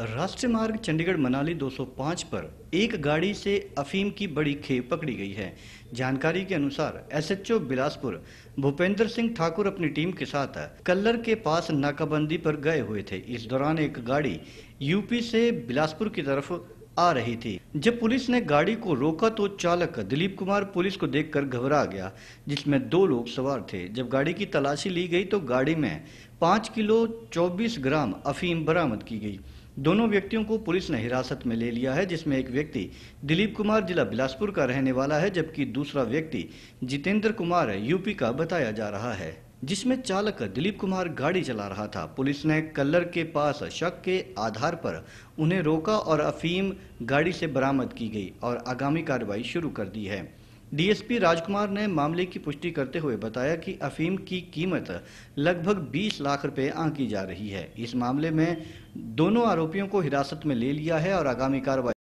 राष्ट्रीय मार्ग चंडीगढ़ मनाली 205 पर एक गाड़ी से अफीम की बड़ी खेप पकड़ी गई है जानकारी के अनुसार एसएचओ बिलासपुर भूपेंद्र सिंह ठाकुर अपनी टीम के साथ कल्लर के पास नाकाबंदी पर गए हुए थे इस दौरान एक गाड़ी यूपी से बिलासपुर की तरफ आ रही थी जब पुलिस ने गाड़ी को रोका तो चालक दिलीप कुमार पुलिस को देखकर घबरा गया जिसमें दो लोग सवार थे जब गाड़ी की तलाशी ली गई तो गाड़ी में पाँच किलो चौबीस ग्राम अफीम बरामद की गई दोनों व्यक्तियों को पुलिस ने हिरासत में ले लिया है जिसमें एक व्यक्ति दिलीप कुमार जिला बिलासपुर का रहने वाला है जबकि दूसरा व्यक्ति जितेंद्र कुमार यूपी का बताया जा रहा है जिसमें चालक दिलीप कुमार गाड़ी चला रहा था पुलिस ने कल्लर के पास शक के आधार पर उन्हें रोका और अफीम गाड़ी से बरामद की गई और आगामी कार्रवाई शुरू कर दी है डीएसपी राजकुमार ने मामले की पुष्टि करते हुए बताया कि अफीम की कीमत लगभग 20 लाख रुपए आंकी जा रही है इस मामले में दोनों आरोपियों को हिरासत में ले लिया है और आगामी कार्रवाई